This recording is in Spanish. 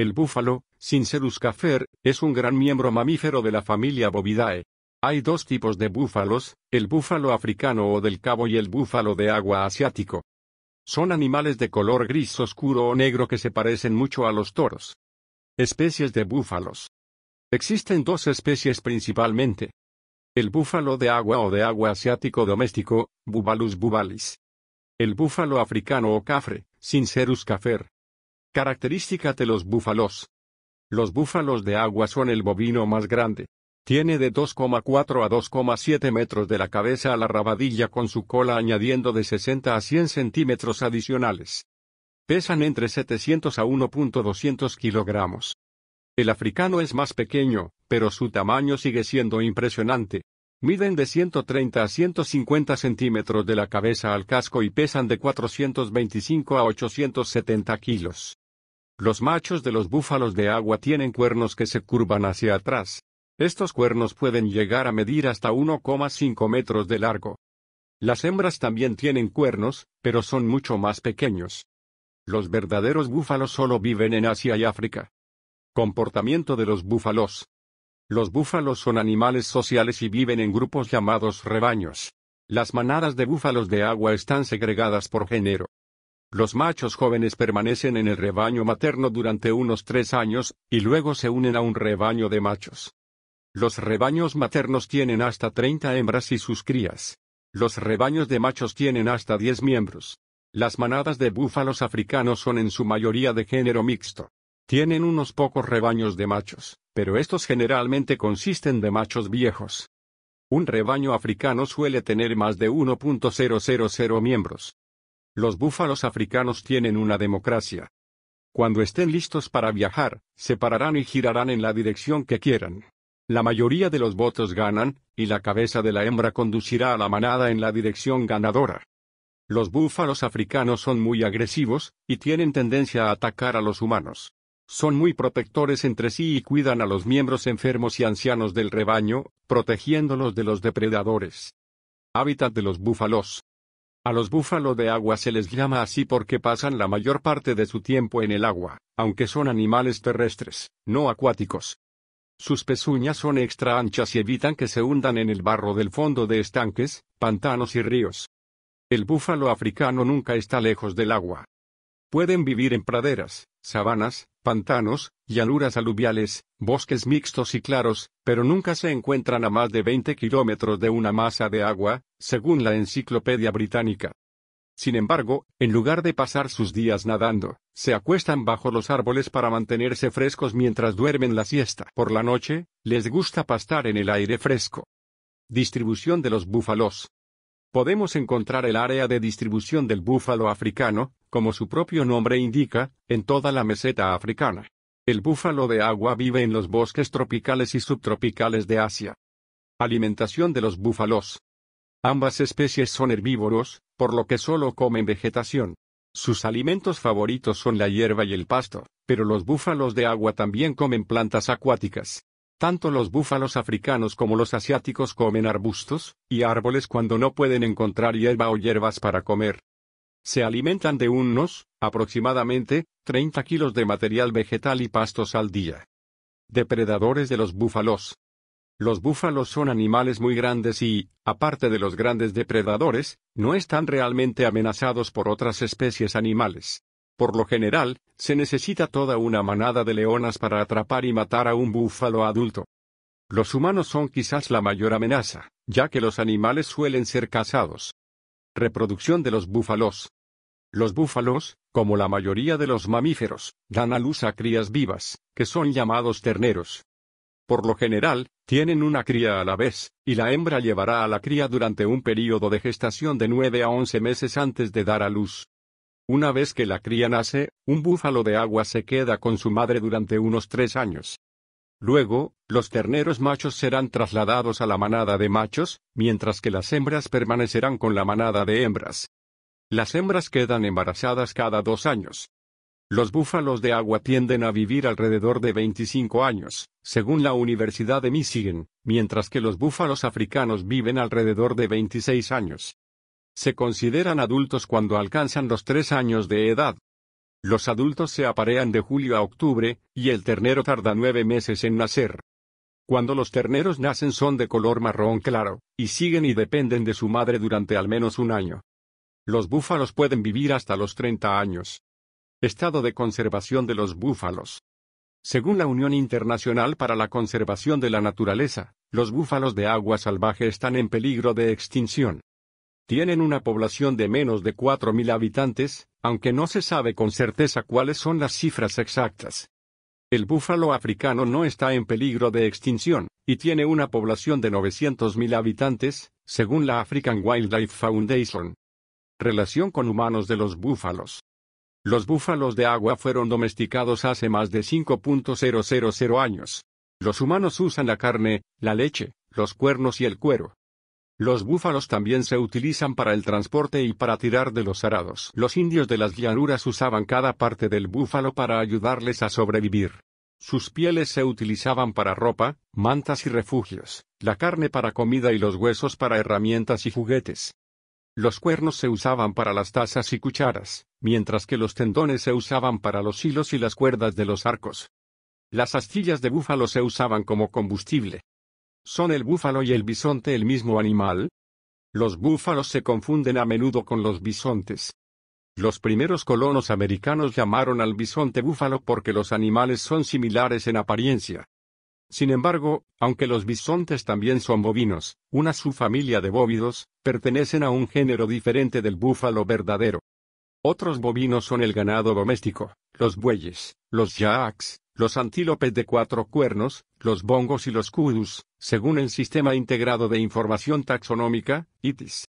El búfalo, Sincerus caffer, es un gran miembro mamífero de la familia Bovidae. Hay dos tipos de búfalos, el búfalo africano o del cabo y el búfalo de agua asiático. Son animales de color gris oscuro o negro que se parecen mucho a los toros. Especies de búfalos. Existen dos especies principalmente. El búfalo de agua o de agua asiático doméstico, Bubalus bubalis. El búfalo africano o cafre, Sincerus cafer, Característica de los búfalos. Los búfalos de agua son el bovino más grande. Tiene de 2,4 a 2,7 metros de la cabeza a la rabadilla con su cola añadiendo de 60 a 100 centímetros adicionales. Pesan entre 700 a 1.200 kilogramos. El africano es más pequeño, pero su tamaño sigue siendo impresionante. Miden de 130 a 150 centímetros de la cabeza al casco y pesan de 425 a 870 kilos. Los machos de los búfalos de agua tienen cuernos que se curvan hacia atrás. Estos cuernos pueden llegar a medir hasta 1,5 metros de largo. Las hembras también tienen cuernos, pero son mucho más pequeños. Los verdaderos búfalos solo viven en Asia y África. Comportamiento de los búfalos. Los búfalos son animales sociales y viven en grupos llamados rebaños. Las manadas de búfalos de agua están segregadas por género. Los machos jóvenes permanecen en el rebaño materno durante unos tres años, y luego se unen a un rebaño de machos. Los rebaños maternos tienen hasta 30 hembras y sus crías. Los rebaños de machos tienen hasta 10 miembros. Las manadas de búfalos africanos son en su mayoría de género mixto. Tienen unos pocos rebaños de machos, pero estos generalmente consisten de machos viejos. Un rebaño africano suele tener más de 1.000 miembros. Los búfalos africanos tienen una democracia. Cuando estén listos para viajar, se pararán y girarán en la dirección que quieran. La mayoría de los votos ganan, y la cabeza de la hembra conducirá a la manada en la dirección ganadora. Los búfalos africanos son muy agresivos, y tienen tendencia a atacar a los humanos. Son muy protectores entre sí y cuidan a los miembros enfermos y ancianos del rebaño, protegiéndolos de los depredadores. Hábitat de los búfalos. A los búfalos de agua se les llama así porque pasan la mayor parte de su tiempo en el agua, aunque son animales terrestres, no acuáticos. Sus pezuñas son extra anchas y evitan que se hundan en el barro del fondo de estanques, pantanos y ríos. El búfalo africano nunca está lejos del agua. Pueden vivir en praderas, sabanas, pantanos, llanuras aluviales, bosques mixtos y claros, pero nunca se encuentran a más de 20 kilómetros de una masa de agua, según la Enciclopedia Británica. Sin embargo, en lugar de pasar sus días nadando, se acuestan bajo los árboles para mantenerse frescos mientras duermen la siesta. Por la noche, les gusta pastar en el aire fresco. Distribución de los búfalos podemos encontrar el área de distribución del búfalo africano, como su propio nombre indica, en toda la meseta africana. El búfalo de agua vive en los bosques tropicales y subtropicales de Asia. Alimentación de los búfalos. Ambas especies son herbívoros, por lo que solo comen vegetación. Sus alimentos favoritos son la hierba y el pasto, pero los búfalos de agua también comen plantas acuáticas. Tanto los búfalos africanos como los asiáticos comen arbustos y árboles cuando no pueden encontrar hierba o hierbas para comer. Se alimentan de unos, aproximadamente, 30 kilos de material vegetal y pastos al día. Depredadores de los búfalos. Los búfalos son animales muy grandes y, aparte de los grandes depredadores, no están realmente amenazados por otras especies animales. Por lo general, se necesita toda una manada de leonas para atrapar y matar a un búfalo adulto. Los humanos son quizás la mayor amenaza, ya que los animales suelen ser cazados. Reproducción de los búfalos. Los búfalos, como la mayoría de los mamíferos, dan a luz a crías vivas, que son llamados terneros. Por lo general, tienen una cría a la vez, y la hembra llevará a la cría durante un período de gestación de 9 a 11 meses antes de dar a luz. Una vez que la cría nace, un búfalo de agua se queda con su madre durante unos tres años. Luego, los terneros machos serán trasladados a la manada de machos, mientras que las hembras permanecerán con la manada de hembras. Las hembras quedan embarazadas cada dos años. Los búfalos de agua tienden a vivir alrededor de 25 años, según la Universidad de Michigan, mientras que los búfalos africanos viven alrededor de 26 años. Se consideran adultos cuando alcanzan los tres años de edad. Los adultos se aparean de julio a octubre, y el ternero tarda nueve meses en nacer. Cuando los terneros nacen son de color marrón claro, y siguen y dependen de su madre durante al menos un año. Los búfalos pueden vivir hasta los 30 años. Estado de conservación de los búfalos. Según la Unión Internacional para la Conservación de la Naturaleza, los búfalos de agua salvaje están en peligro de extinción. Tienen una población de menos de 4.000 habitantes, aunque no se sabe con certeza cuáles son las cifras exactas. El búfalo africano no está en peligro de extinción, y tiene una población de 900.000 habitantes, según la African Wildlife Foundation. Relación con humanos de los búfalos. Los búfalos de agua fueron domesticados hace más de 5.000 años. Los humanos usan la carne, la leche, los cuernos y el cuero. Los búfalos también se utilizan para el transporte y para tirar de los arados. Los indios de las llanuras usaban cada parte del búfalo para ayudarles a sobrevivir. Sus pieles se utilizaban para ropa, mantas y refugios, la carne para comida y los huesos para herramientas y juguetes. Los cuernos se usaban para las tazas y cucharas, mientras que los tendones se usaban para los hilos y las cuerdas de los arcos. Las astillas de búfalo se usaban como combustible. ¿Son el búfalo y el bisonte el mismo animal? Los búfalos se confunden a menudo con los bisontes. Los primeros colonos americanos llamaron al bisonte búfalo porque los animales son similares en apariencia. Sin embargo, aunque los bisontes también son bovinos, una subfamilia de bóvidos, pertenecen a un género diferente del búfalo verdadero. Otros bovinos son el ganado doméstico, los bueyes, los yaks, los antílopes de cuatro cuernos, los bongos y los kudus, según el Sistema Integrado de Información Taxonómica, ITIS.